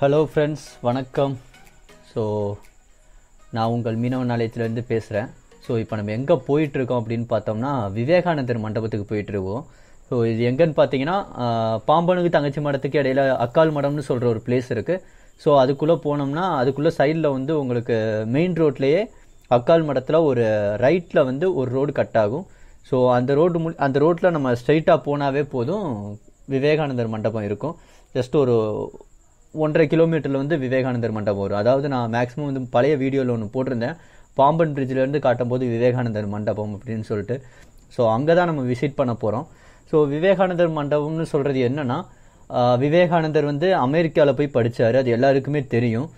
hello friends வணக்கம் so நான் உங்கள் மீனவ நிலையத்திலேருந்து பேசுகிறேன் ஸோ இப்போ நம்ம எங்கே போயிட்டுருக்கோம் அப்படின்னு பார்த்தோம்னா விவேகானந்தர் மண்டபத்துக்கு போயிட்டுருக்கோம் ஸோ இது எங்கேன்னு பார்த்தீங்கன்னா பாம்பனுக்கு தங்கச்சி மடத்துக்கு இடையில அக்கால் மடம்னு சொல்கிற ஒரு பிளேஸ் இருக்குது ஸோ அதுக்குள்ளே போனோம்னா அதுக்குள்ளே சைடில் வந்து உங்களுக்கு மெயின் ரோட்லேயே அக்கால் மடத்தில் ஒரு ரைட்டில் வந்து ஒரு ரோடு கட் ஆகும் ஸோ அந்த ரோடு மு அந்த ரோட்டில் நம்ம ஸ்ட்ரைட்டாக போனாவே போதும் விவேகானந்தர் மண்டபம் இருக்கும் ஜஸ்ட் ஒரு ஒன்றரை கிலோமீட்டரில் வந்து விவேகானந்தர் மண்டபம் வரும் அதாவது நான் மேக்ஸிமம் வந்து பழைய வீடியோவில் ஒன்று போட்டிருந்தேன் பாம்பன் பிரிட்ஜிலேருந்து காட்டும்போது விவேகானந்தர் மண்டபம் அப்படின்னு சொல்லிட்டு ஸோ அங்கே தான் நம்ம விசிட் பண்ண போகிறோம் ஸோ விவேகானந்தர் மண்டபம்னு சொல்கிறது என்னென்னா விவேகானந்தர் வந்து அமெரிக்காவில் போய் படித்தார் அது எல்லாருக்குமே தெரியும்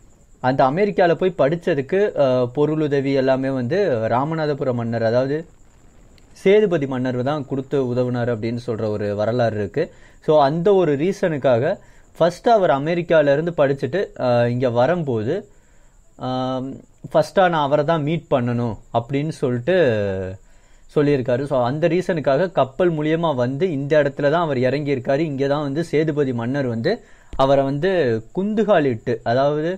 அந்த அமெரிக்காவில் போய் படித்ததுக்கு பொருளுதவி எல்லாமே வந்து ராமநாதபுரம் மன்னர் அதாவது சேதுபதி மன்னர் தான் கொடுத்து உதவினார் அப்படின்னு சொல்கிற ஒரு வரலாறு இருக்குது ஸோ அந்த ஒரு ரீசனுக்காக ஃபஸ்ட்டு அவர் அமெரிக்காவிலேருந்து படிச்சுட்டு இங்கே வரும்போது ஃபஸ்ட்டாக நான் அவரை தான் மீட் பண்ணணும் அப்படின்னு சொல்லிட்டு சொல்லியிருக்காரு ஸோ அந்த ரீசனுக்காக கப்பல் மூலியமாக வந்து இந்த இடத்துல தான் அவர் இறங்கியிருக்காரு இங்கே தான் வந்து சேதுபதி மன்னர் வந்து அவரை வந்து குந்துகாலிட்டு அதாவது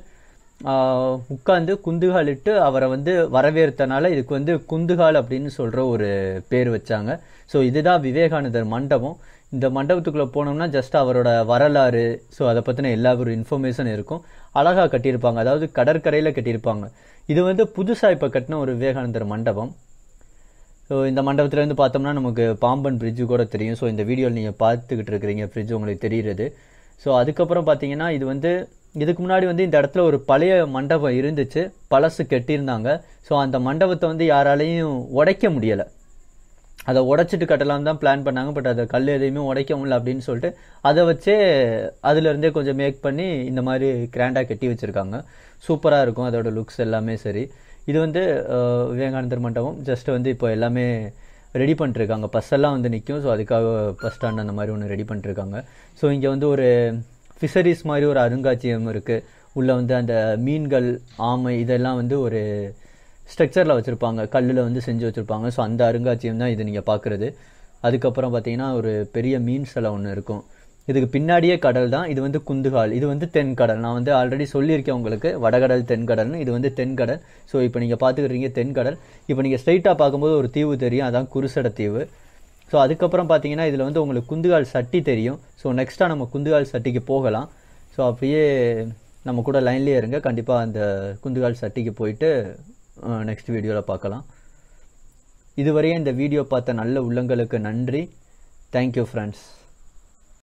உட்காந்து குந்துகாலிட்டு அவரை வந்து வரவேற்றனால இதுக்கு வந்து குந்துகால் அப்படின்னு சொல்கிற ஒரு பேர் வச்சாங்க ஸோ இதுதான் விவேகானந்தர் மண்டபம் இந்த மண்டபத்துக்குள்ளே போனோம்னா ஜஸ்ட் அவரோட வரலாறு ஸோ அதை பற்றின எல்லா ஒரு இன்ஃபர்மேஷன் இருக்கும் அழகாக கட்டியிருப்பாங்க அதாவது கடற்கரையில் கட்டியிருப்பாங்க இது வந்து புதுசாக இப்போ கட்டின ஒரு விவேகானந்தர் மண்டபம் ஸோ இந்த மண்டபத்துலேருந்து பார்த்தோம்னா நமக்கு பாம்பன் பிரிட்ஜு கூட தெரியும் ஸோ இந்த வீடியோவில் நீங்கள் பார்த்துக்கிட்டு இருக்கிறீங்க ஃப்ரிட்ஜ் உங்களுக்கு தெரிகிறது ஸோ அதுக்கப்புறம் பார்த்தீங்கன்னா இது வந்து இதுக்கு முன்னாடி வந்து இந்த இடத்துல ஒரு பழைய மண்டபம் இருந்துச்சு பழசு கெட்டியிருந்தாங்க ஸோ அந்த மண்டபத்தை வந்து யாராலையும் உடைக்க முடியலை அதை உடைச்சிட்டு கட்டலாம் தான் பிளான் பண்ணாங்க பட் அதை கல் எதையுமே உடைக்க முடியல அப்படின்னு சொல்லிட்டு அதை வச்சே அதுலேருந்தே கொஞ்சம் மேக் பண்ணி இந்த மாதிரி கிராண்டாக கட்டி வச்சுருக்காங்க சூப்பராக இருக்கும் அதோட லுக்ஸ் எல்லாமே சரி இது வந்து விவேகானந்தர் மண்டபம் ஜஸ்ட் வந்து இப்போ எல்லாமே ரெடி பண்ணிட்டுருக்காங்க பஸ்ஸெல்லாம் வந்து நிற்கும் ஸோ அதுக்காக பஸ் ஸ்டாண்ட் அந்த மாதிரி ஒன்று ரெடி பண்ணிட்டுருக்காங்க ஸோ இங்கே வந்து ஒரு ஃபிஷரிஸ் மாதிரி ஒரு அருங்காட்சியகம் இருக்குது உள்ளே வந்து அந்த மீன்கள் ஆமை இதெல்லாம் வந்து ஒரு ஸ்ட்ரக்சரில் வச்சுருப்பாங்க கல்லில் வந்து செஞ்சு வச்சுருப்பாங்க ஸோ அந்த அருங்காட்சியம் தான் இது நீங்கள் பார்க்குறது அதுக்கப்புறம் பார்த்தீங்கன்னா ஒரு பெரிய மீன் சிலை ஒன்று இருக்கும் இதுக்கு பின்னாடியே கடல் தான் இது வந்து குந்துகால் இது வந்து தென்கடல் நான் வந்து ஆல்ரெடி சொல்லியிருக்கேன் உங்களுக்கு வடகடல் தென்கடல்னு இது வந்து தென்கடல் ஸோ இப்போ நீங்கள் பார்த்துக்கிறீங்க தென்கடல் இப்போ நீங்கள் ஸ்ட்ரைட்டாக பார்க்கும்போது ஒரு தீவு தெரியும் அதான் குருசட தீவு ஸோ அதுக்கப்புறம் பார்த்தீங்கன்னா இதில் வந்து உங்களுக்கு குந்துகால் சட்டி தெரியும் ஸோ நெக்ஸ்ட்டாக நம்ம குந்துகால் சட்டிக்கு போகலாம் ஸோ அப்படியே நம்ம கூட லைன்லேயே இருங்க கண்டிப்பாக அந்த குந்துகால் சட்டிக்கு போயிட்டு நெக்ஸ்ட் வீடியோவில் பார்க்கலாம் இதுவரையே இந்த வீடியோ பார்த்த நல்ல உள்ளங்களுக்கு நன்றி தேங்க்யூ ஃப்ரெண்ட்ஸ்